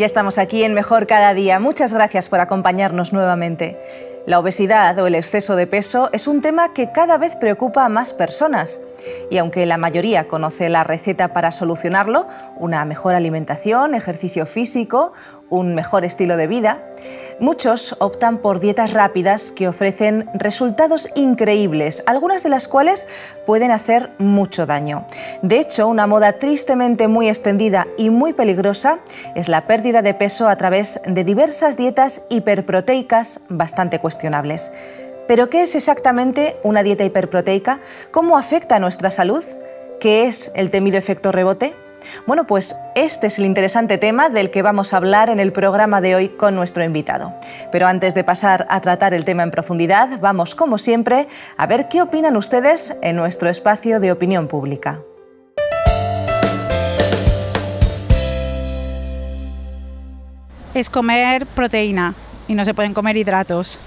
Ya estamos aquí en Mejor Cada Día. Muchas gracias por acompañarnos nuevamente. La obesidad o el exceso de peso es un tema que cada vez preocupa a más personas. Y aunque la mayoría conoce la receta para solucionarlo, una mejor alimentación, ejercicio físico, un mejor estilo de vida, Muchos optan por dietas rápidas que ofrecen resultados increíbles, algunas de las cuales pueden hacer mucho daño. De hecho, una moda tristemente muy extendida y muy peligrosa es la pérdida de peso a través de diversas dietas hiperproteicas bastante cuestionables. Pero ¿qué es exactamente una dieta hiperproteica? ¿Cómo afecta a nuestra salud? ¿Qué es el temido efecto rebote? Bueno, pues este es el interesante tema del que vamos a hablar en el programa de hoy con nuestro invitado. Pero antes de pasar a tratar el tema en profundidad, vamos, como siempre, a ver qué opinan ustedes en nuestro espacio de opinión pública. Es comer proteína y no se pueden comer hidratos.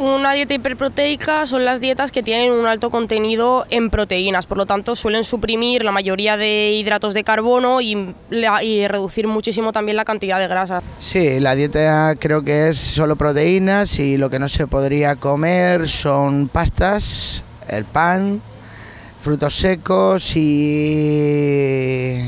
Una dieta hiperproteica son las dietas que tienen un alto contenido en proteínas, por lo tanto suelen suprimir la mayoría de hidratos de carbono y, reducir muchísimo también la cantidad de grasa. Sí, la dieta creo que es solo proteínas y lo que no se podría comer son pastas, el pan, frutos secos y,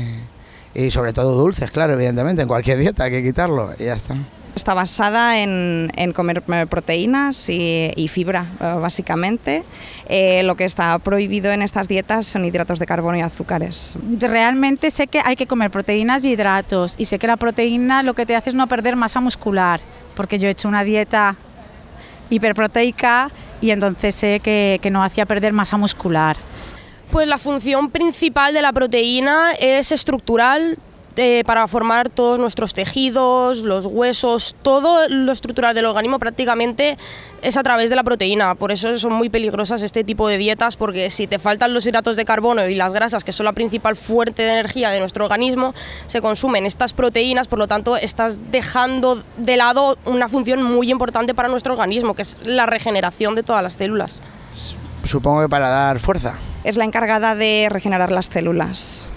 y sobre todo dulces, claro, evidentemente, en cualquier dieta hay que quitarlo y ya está. Está basada en, comer eh, proteínas y, fibra, eh, básicamente. Eh, lo que está prohibido en estas dietas son hidratos de carbono y azúcares. Realmente sé que hay que comer proteínas y hidratos y sé que la proteína lo que te hace es no perder masa muscular, porque yo he hecho una dieta hiperproteica y entonces sé que, que no hacía perder masa muscular. Pues la función principal de la proteína es estructural, eh, para formar todos nuestros tejidos, los huesos, todo lo estructural del organismo prácticamente es a través de la proteína. Por eso son muy peligrosas este tipo de dietas, porque si te faltan los hidratos de carbono y las grasas, que son la principal fuente de energía de nuestro organismo, se consumen estas proteínas, por lo tanto estás dejando de lado una función muy importante para nuestro organismo, que es la regeneración de todas las células. Supongo que para dar fuerza. Es la encargada de regenerar las células.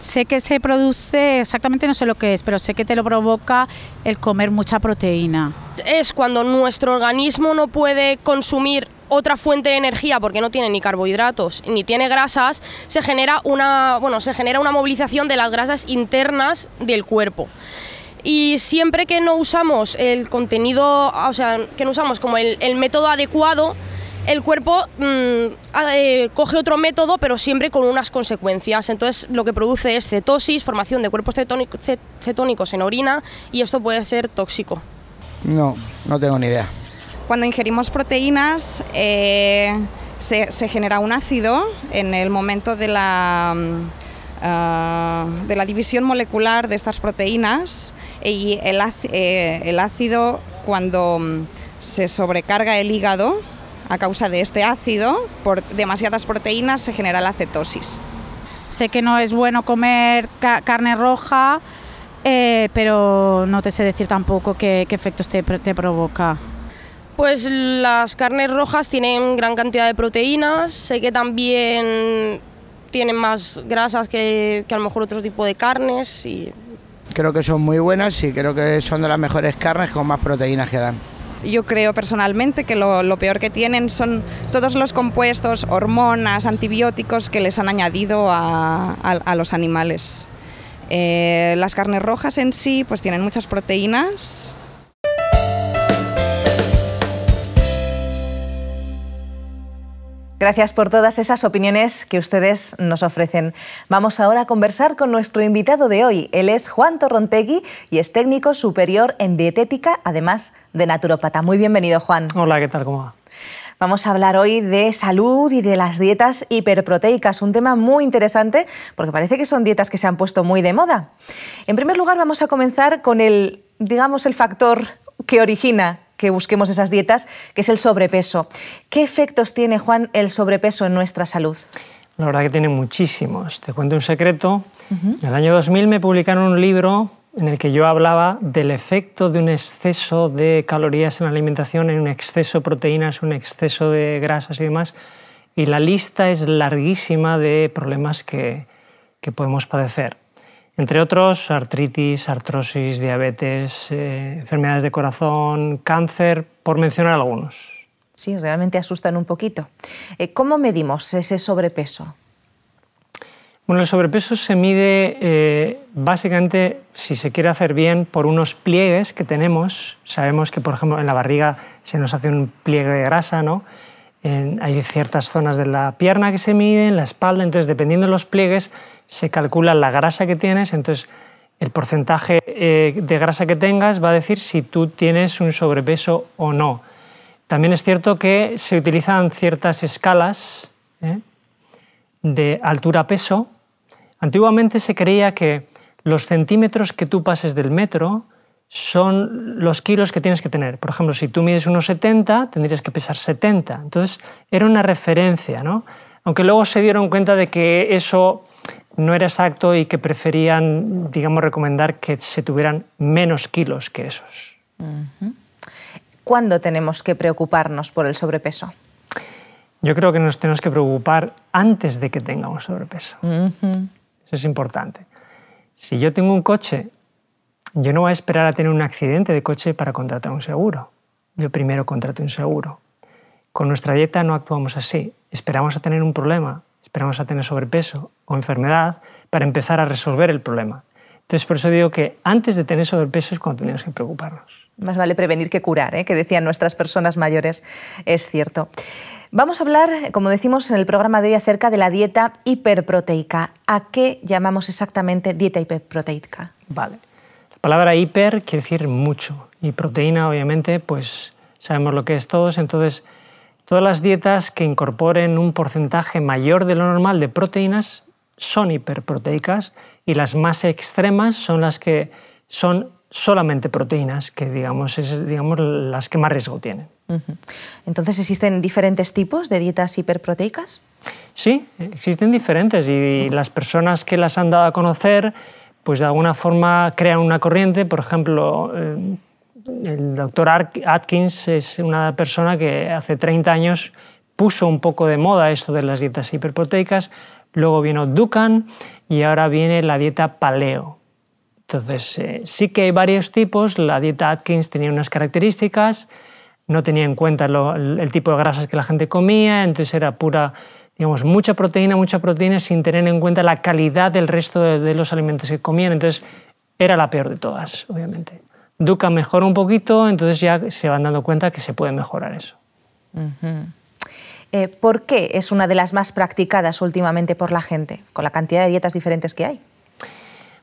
Sé que se produce, exactamente no sé lo que es, pero sé que te lo provoca el comer mucha proteína. Es cuando nuestro organismo no puede consumir otra fuente de energía porque no tiene ni carbohidratos ni tiene grasas, se genera una, bueno, se genera una movilización de las grasas internas del cuerpo. Y siempre que no usamos el contenido, o sea, que no usamos como el, el método adecuado, el cuerpo mm, ah, eh, coge otro método, pero siempre con unas consecuencias. Entonces, lo que produce es cetosis, formación de cuerpos cetónicos en orina y esto puede ser tóxico. No, no tengo ni idea. Cuando ingerimos proteínas, eh, se, genera un ácido en el momento de la. Mm, ah, de la división molecular de estas proteínas y el eh, ácido cuando mm, se sobrecarga el hígado a causa de este ácido, por demasiadas proteínas se genera la cetosis. Sé que no es bueno comer carne roja, eh, pero no te sé decir tampoco qué, qué efectos te, provoca. Pues las carnes rojas tienen gran cantidad de proteínas, sé que también tienen más grasas que, que, a lo mejor otro tipo de carnes. Y... Creo que son muy buenas y creo que son de las mejores carnes con más proteínas que dan yo creo personalmente que lo, peor que tienen son todos los compuestos, hormonas, antibióticos que les han añadido a, los animales. Eh, las carnes rojas en sí pues tienen muchas proteínas, Gracias por todas esas opiniones que ustedes nos ofrecen. Vamos ahora a conversar con nuestro invitado de hoy. Él es Juan Torrontegui y es técnico superior en dietética, además de naturópata. Muy bienvenido, Juan. Hola, ¿qué tal? ¿Cómo va? Vamos a hablar hoy de salud y de las dietas hiperproteicas, un tema muy interesante porque parece que son dietas que se han puesto muy de moda. En primer lugar, vamos a comenzar con el, digamos, el factor que origina que busquemos esas dietas, que es el sobrepeso. ¿Qué efectos tiene, Juan, el sobrepeso en nuestra salud? La verdad que tiene muchísimos. Te cuento un secreto. En el año 2000 me publicaron un libro en el que yo hablaba del efecto de un exceso de calorías en la alimentación, en un exceso de proteínas, un exceso de grasas y demás. Y la lista es larguísima de problemas que podemos padecer entre otros artritis, artrosis, diabetes, eh, enfermedades de corazón, cáncer, por mencionar algunos. Sí, realmente asustan un poquito. Eh, ¿Cómo medimos ese sobrepeso? Bueno, el sobrepeso se mide eh, básicamente, si se quiere hacer bien, por unos pliegues que tenemos. Sabemos que, por ejemplo, en la barriga se nos hace un pliegue de grasa, ¿no? hay ciertas zonas de la pierna que se miden, la espalda, entonces dependiendo de los pliegues se calcula la grasa que tienes, entonces el porcentaje eh, de grasa que tengas va a decir si tú tienes un sobrepeso o no. También es cierto que se utilizan ciertas escalas ¿eh? de altura-peso. Antiguamente se creía que los centímetros que tú pases del metro son los kilos que tienes que tener. Por ejemplo, si tú mides unos 70, tendrías que pesar 70. Entonces, era una referencia, ¿no? Aunque luego se dieron cuenta de que eso no era exacto y que preferían, digamos, recomendar que se tuvieran menos kilos que esos. ¿Cuándo tenemos que preocuparnos por el sobrepeso? Yo creo que nos tenemos que preocupar antes de que tengamos sobrepeso. Eso es importante. Si yo tengo un coche yo no voy a esperar a tener un accidente de coche para contratar un seguro. Yo primero contrato un seguro. Con nuestra dieta no actuamos así. Esperamos a tener un problema, esperamos a tener sobrepeso o enfermedad para empezar a resolver el problema. Entonces, por eso digo que antes de tener sobrepeso es cuando tenemos que preocuparnos. Más vale prevenir que curar, ¿eh? que decían nuestras personas mayores, es cierto. Vamos a hablar, como decimos en el programa de hoy, acerca de la dieta hiperproteica. ¿A qué llamamos exactamente dieta hiperproteica? Vale palabra hiper quiere decir mucho y proteína, obviamente, pues sabemos lo que es todos. Entonces, todas las dietas que incorporen un porcentaje mayor de lo normal de proteínas son hiperproteicas y las más extremas son las que son solamente proteínas, que digamos es digamos, las que más riesgo tienen. Entonces, ¿existen diferentes tipos de dietas hiperproteicas? Sí, existen diferentes y las personas que las han dado a conocer pues de alguna forma crean una corriente. Por ejemplo, eh, el doctor Atkins es una persona que hace 30 años puso un poco de moda esto de las dietas hiperproteicas. Luego vino Dukan y ahora viene la dieta paleo. Entonces, eh, sí que hay varios tipos. La dieta Atkins tenía unas características, no tenía en cuenta el tipo de grasas que la gente comía, entonces era pura digamos, mucha proteína, mucha proteína sin tener en cuenta la calidad del resto de, los alimentos que comían. Entonces, era la peor de todas, obviamente. Duca mejora un poquito, entonces ya se van dando cuenta que se puede mejorar eso. Eh, ¿Por qué es una de las más practicadas últimamente por la gente, con la cantidad de dietas diferentes que hay?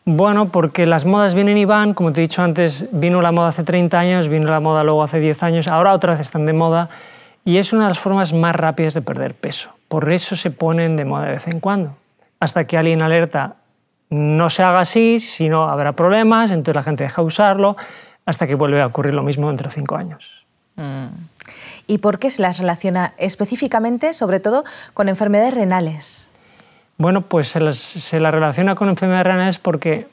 Bueno, porque las modas vienen y van, como te he dicho antes, vino la moda hace 30 años, vino la moda luego hace 10 años, ahora otra vez están de moda y es una de las formas más rápidas de perder peso. Por eso se ponen de moda de vez en cuando. Hasta que alguien alerta, no se haga así, si no habrá problemas, entonces la gente deja usarlo, hasta que vuelve a ocurrir lo mismo dentro de cinco años. Mm. ¿Y por qué se las relaciona específicamente, sobre todo, con enfermedades renales? Bueno, pues se las, relaciona con enfermedades renales porque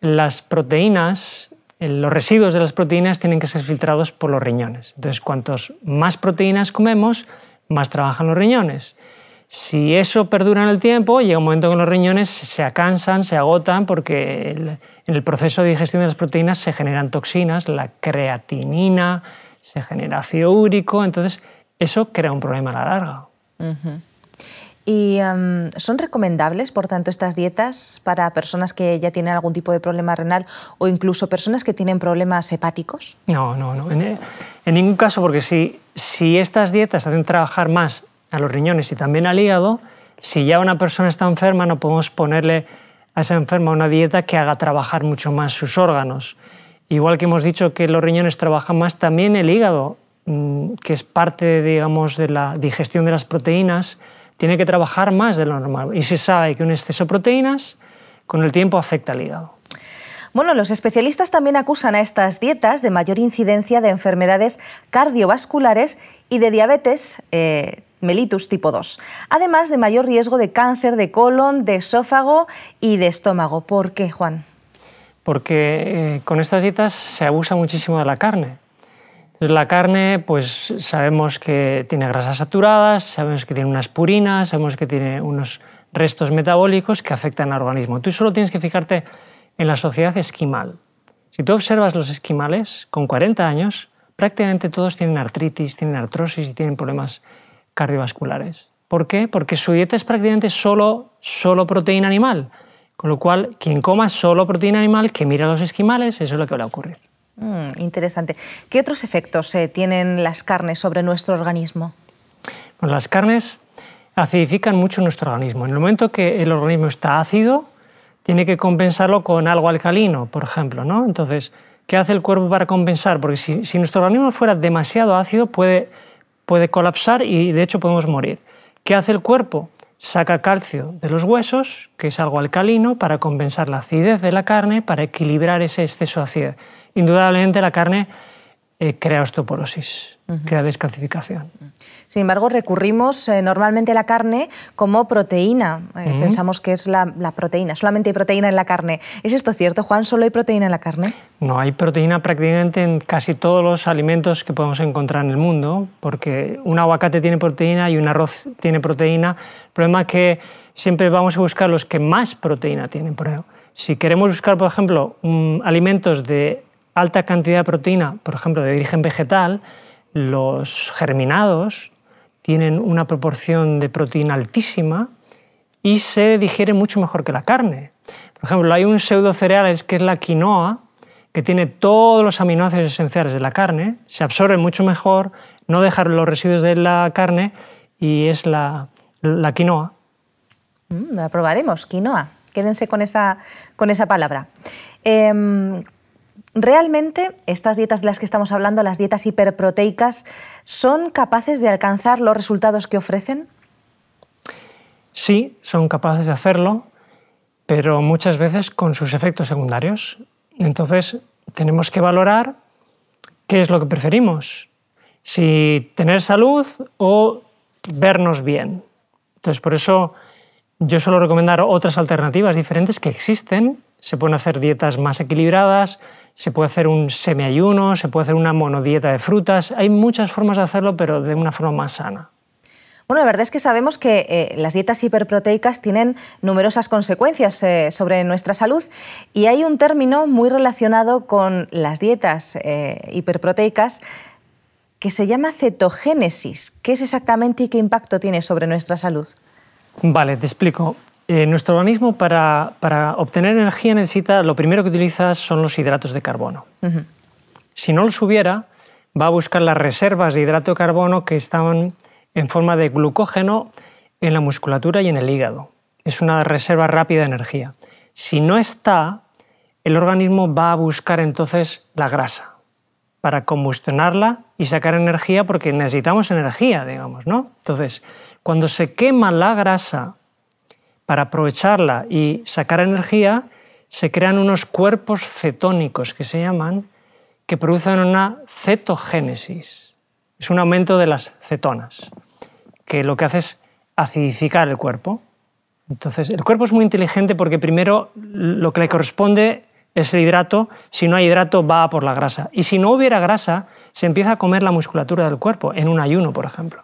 las proteínas, eh, los residuos de las proteínas tienen que ser filtrados por los riñones. Entonces, cuantos más proteínas comemos, más trabajan los riñones. Si eso perdura en el tiempo, llega un momento que los riñones se acansan, se agotan, porque en el proceso de digestión de las proteínas se generan toxinas, la creatinina, se genera ácido úrico, entonces eso crea un problema a la larga. ¿Y em, son recomendables, por tanto, estas dietas para personas que ya tienen algún tipo de problema renal o incluso personas que tienen problemas hepáticos? No, no, no. En, en ningún caso, porque si, si estas dietas hacen trabajar más a los riñones y también al hígado, si ya una persona está enferma, no podemos ponerle a esa enferma una dieta que haga trabajar mucho más sus órganos. Igual que hemos dicho que los riñones trabajan más, también el hígado, mm, que es parte, digamos, de la digestión de las proteínas, tiene que trabajar más de lo normal. Y se sabe que un exceso de proteínas con el tiempo afecta al hígado. Bueno, los especialistas también acusan a estas dietas de mayor incidencia de enfermedades cardiovasculares y de diabetes eh, mellitus tipo 2, además de mayor riesgo de cáncer de colon, de esófago y de estómago. ¿Por qué, Juan? Porque eh, con estas dietas se abusa muchísimo de la carne la carne, pues sabemos que tiene grasas saturadas, sabemos que tiene unas purinas, sabemos que tiene unos restos metabólicos que afectan al organismo. Tú solo tienes que fijarte en la sociedad esquimal. Si tú observas los esquimales con 40 años, prácticamente todos tienen artritis, tienen artrosis y tienen problemas cardiovasculares. ¿Por qué? Porque su dieta es prácticamente solo, solo proteína animal. Con lo cual, quien coma solo proteína animal, que mira a los esquimales, eso es lo que va a ocurrir. Mm, interesante. ¿Qué otros efectos eh, tienen las carnes sobre nuestro organismo? Pues las carnes acidifican mucho nuestro organismo. En el momento que el organismo está ácido, tiene que compensarlo con algo alcalino, por ejemplo. ¿no? Entonces, ¿qué hace el cuerpo para compensar? Porque si, nuestro organismo fuera demasiado ácido, puede, puede colapsar y de hecho podemos morir. ¿Qué hace el cuerpo? Saca calcio de los huesos, que es algo alcalino, para compensar la acidez de la carne, para equilibrar ese exceso de acidez. Indudablemente la carne eh, crea osteoporosis, crea descalcificación. Sin embargo, recurrimos eh, normalmente a la carne como proteína. Eh, pensamos que es la, proteína. Solamente hay proteína en la carne. ¿Es esto cierto, Juan? ¿Solo hay proteína en la carne? No, hay proteína prácticamente en casi todos los alimentos que podemos encontrar en el mundo, porque un aguacate tiene proteína y un arroz tiene proteína. El problema es que siempre vamos a buscar los que más proteína tienen. Por si queremos buscar, por ejemplo, alimentos de alta cantidad de proteína, por ejemplo, de origen vegetal, los germinados tienen una proporción de proteína altísima y se digiere mucho mejor que la carne. Por ejemplo, hay un pseudo cereal que es la quinoa, que tiene todos los aminoácidos esenciales de la carne, se absorbe mucho mejor, no dejan los residuos de la carne y es la, quinoa. Mm, la probaremos, quinoa. Quédense con esa, con esa palabra. Em, ¿Realmente estas dietas de las que estamos hablando, las dietas hiperproteicas, son capaces de alcanzar los resultados que ofrecen? Sí, son capaces de hacerlo, pero muchas veces con sus efectos secundarios. Entonces, tenemos que valorar qué es lo que preferimos, si tener salud o vernos bien. Entonces, por eso yo suelo recomendar otras alternativas diferentes que existen se pueden hacer dietas más equilibradas, se puede hacer un semiayuno, se puede hacer una monodieta de frutas. Hay muchas formas de hacerlo, pero de una forma más sana. Bueno, la verdad es que sabemos que eh, las dietas hiperproteicas tienen numerosas consecuencias eh, sobre nuestra salud y hay un término muy relacionado con las dietas eh, hiperproteicas que se llama cetogénesis. ¿Qué es exactamente y qué impacto tiene sobre nuestra salud? Vale, te explico. Eh, nuestro organismo para, obtener energía necesita, lo primero que utiliza son los hidratos de carbono. Si no los hubiera, va a buscar las reservas de hidrato de carbono que están en forma de glucógeno en la musculatura y en el hígado. Es una reserva rápida de energía. Si no está, el organismo va a buscar entonces la grasa para combustionarla y sacar energía porque necesitamos energía, digamos, ¿no? Entonces, cuando se quema la grasa, para aprovecharla y sacar energía, se crean unos cuerpos cetónicos que se llaman, que producen una cetogénesis. Es un aumento de las cetonas, que lo que hace es acidificar el cuerpo. Entonces, el cuerpo es muy inteligente porque primero lo que le corresponde es el hidrato, si no hay hidrato va por la grasa. Y si no hubiera grasa, se empieza a comer la musculatura del cuerpo, en un ayuno, por ejemplo.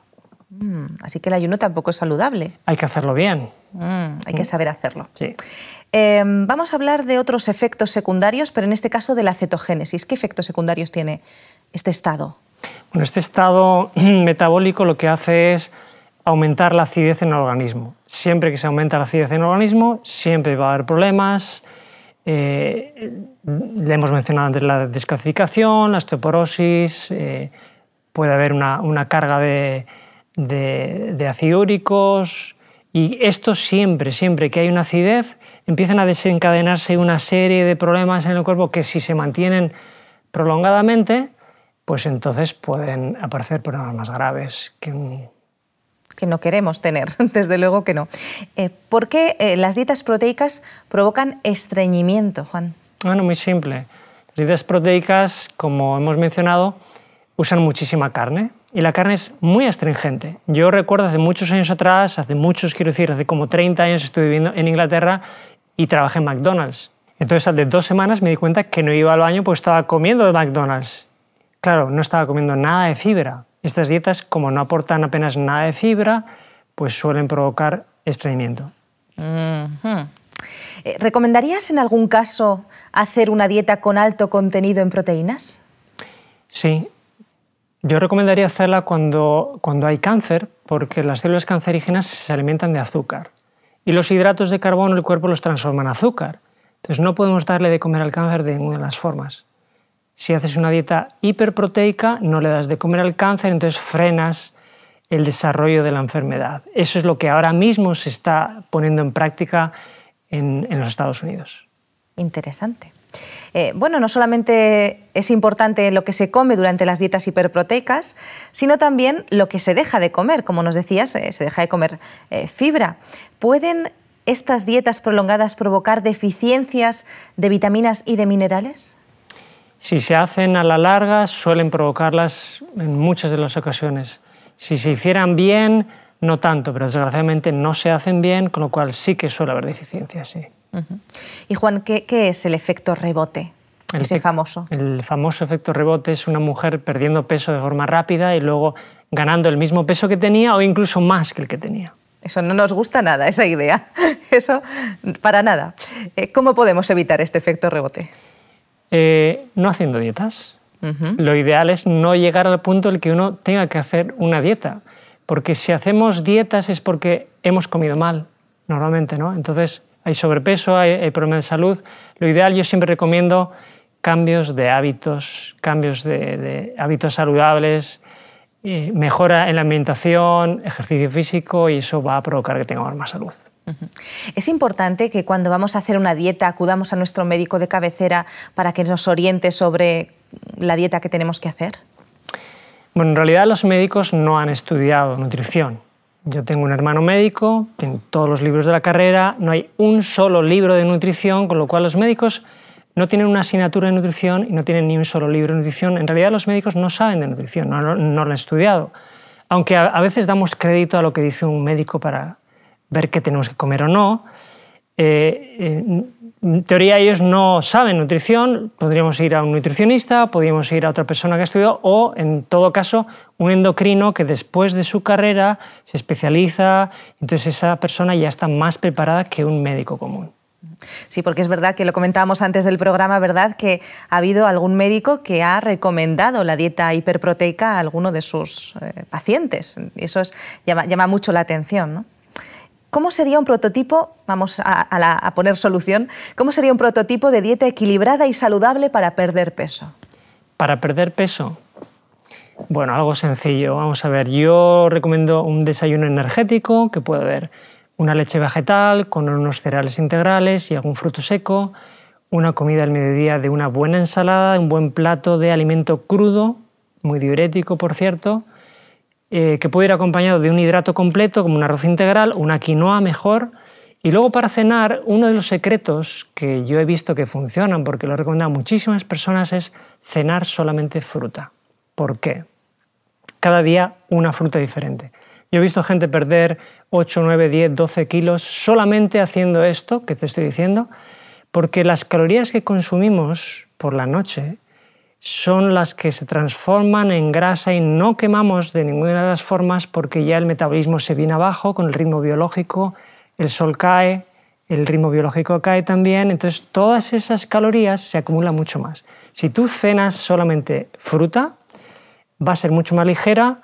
Mm, así que el ayuno tampoco es saludable. Hay que hacerlo bien. Mm, hay que mm. saber hacerlo. Em, vamos a hablar de otros efectos secundarios, pero en este caso de la cetogénesis. ¿Qué efectos secundarios tiene este estado? Bueno, este estado metabólico lo que hace es aumentar la acidez en el organismo. Siempre que se aumenta la acidez en el organismo, siempre va a haber problemas. Eh, le hemos mencionado antes la descalcificación, la osteoporosis, eh, puede haber una carga de, de, de aciúricos, y esto siempre, siempre que hay una acidez, empiezan a desencadenarse una serie de problemas en el cuerpo que si se mantienen prolongadamente, pues entonces pueden aparecer problemas más graves que no queremos tener, desde luego que no. Eh, ¿Por qué eh, las dietas proteicas provocan estreñimiento, Juan? Bueno, muy simple. Las dietas proteicas, como hemos mencionado, usan muchísima carne, y la carne es muy astringente. Yo recuerdo hace muchos años atrás, hace muchos, quiero decir, hace como 30 años estuve viviendo en Inglaterra y trabajé en McDonald's. Entonces, hace dos semanas me di cuenta que no iba al baño porque estaba comiendo de McDonald's. Claro, no estaba comiendo nada de fibra. Estas dietas, como no aportan apenas nada de fibra, pues suelen provocar estreñimiento. Eh, ¿Recomendarías en algún caso hacer una dieta con alto contenido en proteínas? Sí, yo recomendaría hacerla cuando, hay cáncer, porque las células cancerígenas se alimentan de azúcar. Y los hidratos de carbono el cuerpo los transforma en azúcar. Entonces no podemos darle de comer al cáncer de ninguna de las formas. Si haces una dieta hiperproteica, no le das de comer al cáncer, entonces frenas el desarrollo de la enfermedad. Eso es lo que ahora mismo se está poniendo en práctica en, en los Estados Unidos. Interesante. Eh, bueno, no solamente es importante lo que se come durante las dietas hiperproteicas, sino también lo que se deja de comer. Como nos decías, eh, se deja de comer eh, fibra. ¿Pueden estas dietas prolongadas provocar deficiencias de vitaminas y de minerales? Si se hacen a la larga, suelen provocarlas en muchas de las ocasiones. Si se hicieran bien, no tanto, pero desgraciadamente no se hacen bien, con lo cual sí que suele haber deficiencias. Y Juan, ¿qué, es el efecto rebote? El ese famoso. El famoso efecto rebote es una mujer perdiendo peso de forma rápida y luego ganando el mismo peso que tenía o incluso más que el que tenía. Eso no nos gusta nada, esa idea. Eso para nada. Eh, ¿Cómo podemos evitar este efecto rebote? Eh, no haciendo dietas. Lo ideal es no llegar al punto en el que uno tenga que hacer una dieta. Porque si hacemos dietas es porque hemos comido mal, normalmente, ¿no? Entonces, hay sobrepeso, hay, problemas de salud, lo ideal yo siempre recomiendo cambios de hábitos, cambios de, hábitos saludables, eh, mejora en la alimentación, ejercicio físico y eso va a provocar que tengamos más salud. Es importante que cuando vamos a hacer una dieta acudamos a nuestro médico de cabecera para que nos oriente sobre la dieta que tenemos que hacer. Bueno, en realidad los médicos no han estudiado nutrición. Yo tengo un hermano médico, en todos los libros de la carrera, no hay un solo libro de nutrición, con lo cual los médicos no tienen una asignatura de nutrición y no tienen ni un solo libro de nutrición. En realidad los médicos no saben de nutrición, no, lo han estudiado. Aunque a, veces damos crédito a lo que dice un médico para ver qué tenemos que comer o no, eh, eh, teoría ellos no saben nutrición, podríamos ir a un nutricionista, podríamos ir a otra persona que ha estudiado o, en todo caso, un endocrino que después de su carrera se especializa, entonces esa persona ya está más preparada que un médico común. Sí, porque es verdad que lo comentábamos antes del programa, ¿verdad? Que ha habido algún médico que ha recomendado la dieta hiperproteica a alguno de sus eh, pacientes. Eso llama, llama mucho la atención, ¿no? ¿Cómo sería un prototipo, vamos a, poner solución, cómo sería un prototipo de dieta equilibrada y saludable para perder peso? Para perder peso. Bueno, algo sencillo. Vamos a ver, yo recomiendo un desayuno energético que puede haber una leche vegetal con unos cereales integrales y algún fruto seco, una comida al mediodía de una buena ensalada, un buen plato de alimento crudo, muy diurético por cierto, eh, que puede ir acompañado de un hidrato completo, como un arroz integral, una quinoa mejor. Y luego para cenar, uno de los secretos que yo he visto que funcionan, porque lo he recomendado a muchísimas personas, es cenar solamente fruta. ¿Por qué? Cada día una fruta diferente. Yo he visto gente perder 8, 9, 10, 12 kilos solamente haciendo esto que te estoy diciendo, porque las calorías que consumimos por la noche son las que se transforman en grasa y no quemamos de ninguna de las formas porque ya el metabolismo se viene abajo con el ritmo biológico, el sol cae, el ritmo biológico cae también, entonces todas esas calorías se acumulan mucho más. Si tú cenas solamente fruta, va a ser mucho más ligera,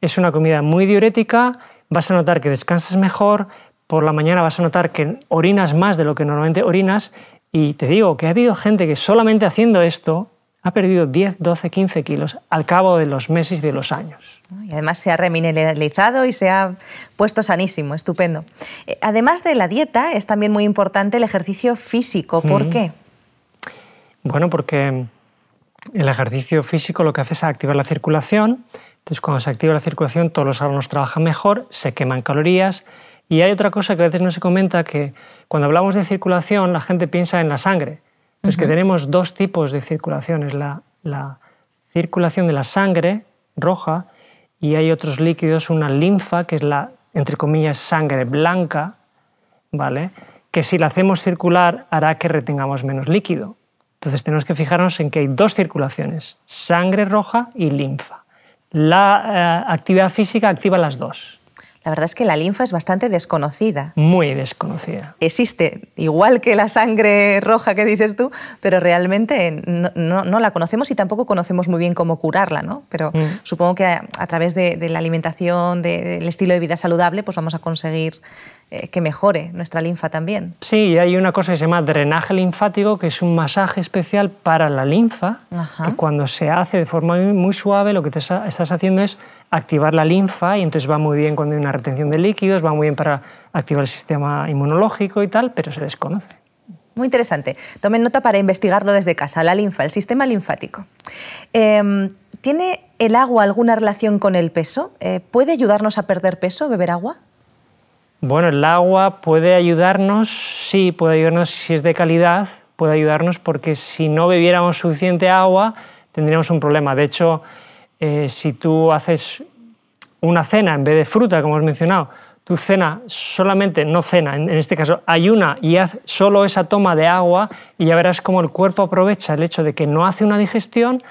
es una comida muy diurética, vas a notar que descansas mejor, por la mañana vas a notar que orinas más de lo que normalmente orinas y te digo que ha habido gente que solamente haciendo esto ha perdido 10, 12, 15 kilos al cabo de los meses y de los años. Y además se ha remineralizado y se ha puesto sanísimo, estupendo. Eh, además de la dieta, es también muy importante el ejercicio físico. ¿Por mm. qué? Bueno, porque el ejercicio físico lo que hace es activar la circulación. Entonces, cuando se activa la circulación, todos los órganos trabajan mejor, se queman calorías. Y hay otra cosa que a veces no se comenta, que cuando hablamos de circulación, la gente piensa en la sangre es pues que tenemos dos tipos de circulaciones, la, circulación de la sangre roja y hay otros líquidos, una linfa, que es la, entre comillas, sangre blanca, ¿vale? que si la hacemos circular hará que retengamos menos líquido. Entonces tenemos que fijarnos en que hay dos circulaciones, sangre roja y linfa. La eh, actividad física activa las dos. La verdad es que la linfa es bastante desconocida. Muy desconocida. Existe, igual que la sangre roja que dices tú, pero realmente no, la conocemos y tampoco conocemos muy bien cómo curarla, ¿no? Pero mm. supongo que a, través de, la alimentación, del estilo de vida saludable, pues vamos a conseguir eh, que mejore nuestra linfa también. Sí, hay una cosa que se llama drenaje linfático, que es un masaje especial para la linfa, que cuando se hace de forma muy suave, lo que te estás haciendo es activar la linfa y entonces va muy bien cuando hay una retención de líquidos, va muy bien para activar el sistema inmunológico y tal, pero se desconoce. Muy interesante. Tomen nota para investigarlo desde casa, la linfa, el sistema linfático. Em, ¿Tiene el agua alguna relación con el peso? Eh, ¿Puede ayudarnos a perder peso, beber agua? Bueno, el agua puede ayudarnos, sí, puede ayudarnos si es de calidad, puede ayudarnos porque si no bebiéramos suficiente agua tendríamos un problema. De hecho, eh, si tú haces una cena en vez de fruta, como has mencionado, tu cena solamente, no cena, en este caso ayuna y haz solo esa toma de agua y ya verás cómo el cuerpo aprovecha el hecho de que no hace una digestión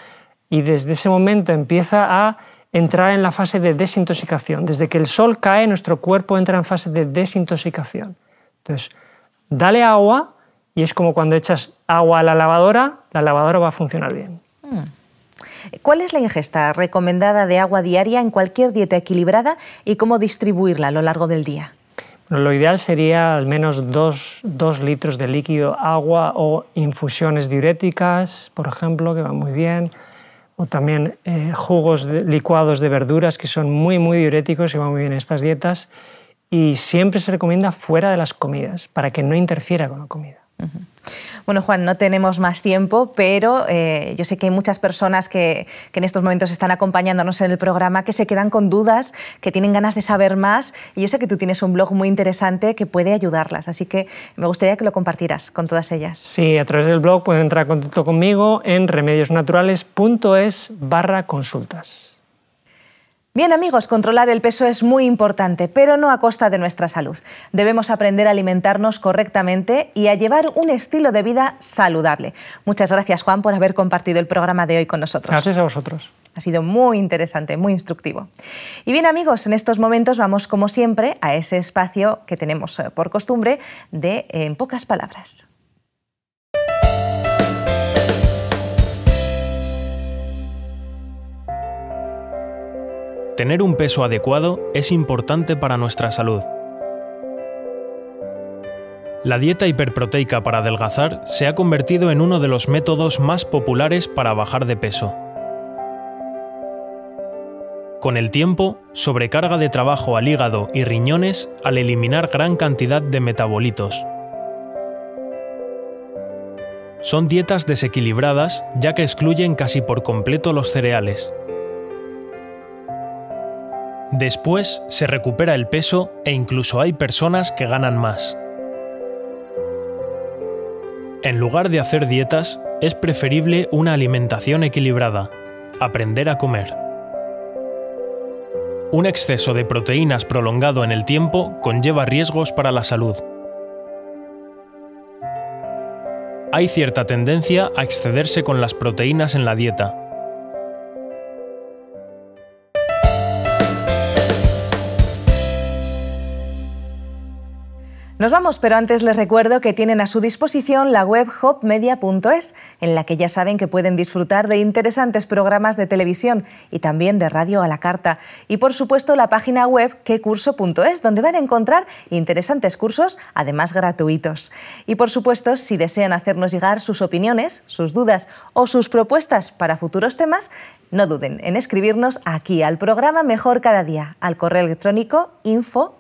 y desde ese momento empieza a entrar en la fase de desintoxicación. Desde que el sol cae, nuestro cuerpo entra en fase de desintoxicación. Entonces, dale agua y es como cuando echas agua a la lavadora, la lavadora va a funcionar bien. Hmm. ¿Cuál es la ingesta recomendada de agua diaria en cualquier dieta equilibrada y cómo distribuirla a lo largo del día? lo ideal sería al menos dos litros de líquido, agua o infusiones diuréticas, por ejemplo, que van muy bien o también eh, jugos licuados de verduras que son muy, muy diuréticos y van muy bien en estas dietas. Y siempre se recomienda fuera de las comidas, para que no interfiera con la comida. Bueno, Juan, no tenemos más tiempo, pero eh, yo sé que hay muchas personas que, que, en estos momentos están acompañándonos en el programa que se quedan con dudas, que tienen ganas de saber más. Y yo sé que tú tienes un blog muy interesante que puede ayudarlas, así que me gustaría que lo compartieras con todas ellas. Sí, a través del blog pueden entrar en contacto conmigo en remediosnaturales.es barra consultas. Bien amigos, controlar el peso es muy importante, pero no a costa de nuestra salud. Debemos aprender a alimentarnos correctamente y a llevar un estilo de vida saludable. Muchas gracias Juan por haber compartido el programa de hoy con nosotros. Gracias a vosotros. Ha sido muy interesante, muy instructivo. Y bien amigos, en estos momentos vamos como siempre a ese espacio que tenemos eh, por costumbre de En pocas palabras. Tener un peso adecuado es importante para nuestra salud. La dieta hiperproteica para adelgazar se ha convertido en uno de los métodos más populares para bajar de peso. Con el tiempo, sobrecarga de trabajo al hígado y riñones al eliminar gran cantidad de metabolitos. Son dietas desequilibradas ya que excluyen casi por completo los cereales. Después se recupera el peso e incluso hay personas que ganan más. En lugar de hacer dietas, es preferible una alimentación equilibrada, aprender a comer. Un exceso de proteínas prolongado en el tiempo conlleva riesgos para la salud. Hay cierta tendencia a excederse con las proteínas en la dieta, Nos vamos, pero antes les recuerdo que tienen a su disposición la web hopmedia.es, en la que ya saben que pueden disfrutar de interesantes programas de televisión y también de radio a la carta. Y por supuesto la página web quecurso.es, donde van a encontrar interesantes cursos, además gratuitos. Y por supuesto, si desean hacernos llegar sus opiniones, sus dudas o sus propuestas para futuros temas, no duden en escribirnos aquí al programa Mejor Cada Día, al correo electrónico info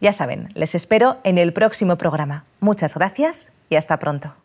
ya saben, les espero en el próximo programa. Muchas gracias y hasta pronto.